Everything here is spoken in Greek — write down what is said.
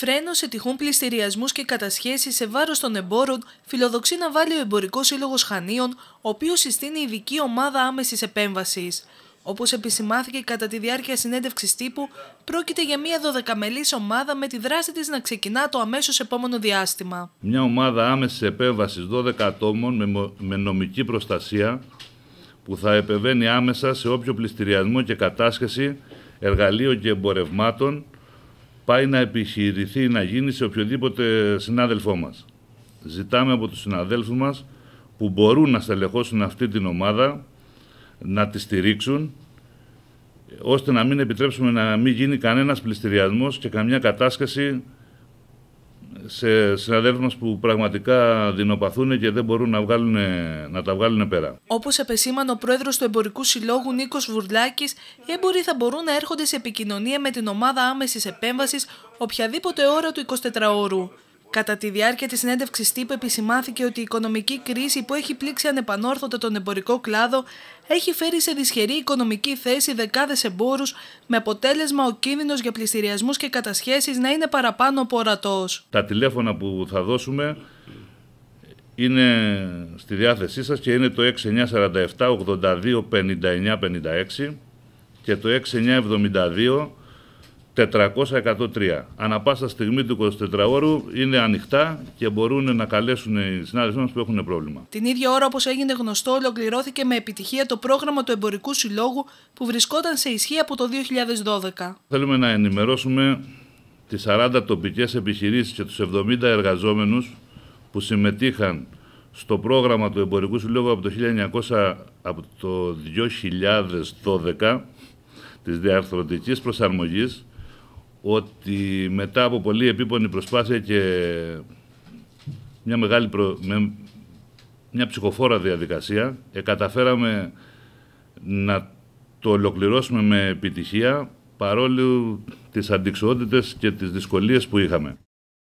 Φρένο σε τυχόν πληστηριασμούς και κατασχέσεις σε βάρος των εμπόρων, φιλοδοξεί να βάλει ο Εμπορικός Σύλλογος Χανίων, ο οποίος συστήνει ειδική ομάδα άμεσης επέμβασης. Όπως επισημάθηκε κατά τη διάρκεια συνέντευξης τύπου, πρόκειται για μια 12 δωδεκαμελής ομάδα με τη δράση της να ξεκινά το αμέσως επόμενο διάστημα. Μια ομάδα άμεσης επέμβασης 12 ατόμων με νομική προστασία που θα επεβαίνει άμεσα σε όποιο πληστηριασμό και κατάσχεση εργαλείων και εμπορευμάτων πάει να επιχειρηθεί να γίνει σε οποιοδήποτε συνάδελφό μας. Ζητάμε από τους συναδέλφους μας που μπορούν να στελεχώσουν αυτή την ομάδα, να τη στηρίξουν, ώστε να μην επιτρέψουμε να μην γίνει κανένας πληστηριασμός και καμιά κατάσκαση σε συναδέλφους μας που πραγματικά δεινοπαθούν και δεν μπορούν να, βγάλουν, να τα βγάλουν πέρα. Όπως επεσήμανε ο πρόεδρος του Εμπορικού Συλλόγου Νίκος Βουρλάκης, οι έμποροι θα μπορούν να έρχονται σε επικοινωνία με την ομάδα άμεσης επέμβασης οποιαδήποτε ώρα του 24ωρου. Κατά τη διάρκεια της συνέντευξης τύπου, επισημάθηκε ότι η οικονομική κρίση που έχει πλήξει ανεπανόρθωτα τον εμπορικό κλάδο έχει φέρει σε δυσχερή οικονομική θέση δεκάδες εμπόρους, με αποτέλεσμα ο κίνδυνος για πληστηριασμούς και κατασχέσεις να είναι παραπάνω από ορατός. Τα τηλέφωνα που θα δώσουμε είναι στη διάθεσή σας και είναι το 6947 82 59 και το 6972 400 Ανά πάσα στιγμή του 24ωρου είναι ανοιχτά και μπορούν να καλέσουν οι συνάδελφοί μας που έχουν πρόβλημα. Την ίδια ώρα, όπως έγινε γνωστό, ολοκληρώθηκε με επιτυχία το πρόγραμμα του Εμπορικού Συλλόγου που βρισκόταν σε ισχύ από το 2012. Θέλουμε να ενημερώσουμε τις 40 τοπικές επιχειρήσεις και τους 70 εργαζόμενους που συμμετείχαν στο πρόγραμμα του Εμπορικού Συλλόγου από το, 1900, από το 2012 της διαρθρωτικής προσαρμογής ότι μετά από πολύ επίπονη προσπάθεια και μια μεγάλη μια ψυχοφόρα διαδικασία ε, καταφέραμε να το ολοκληρώσουμε με επιτυχία παρόλο τις αντικσότητες και τις δυσκολίες που είχαμε.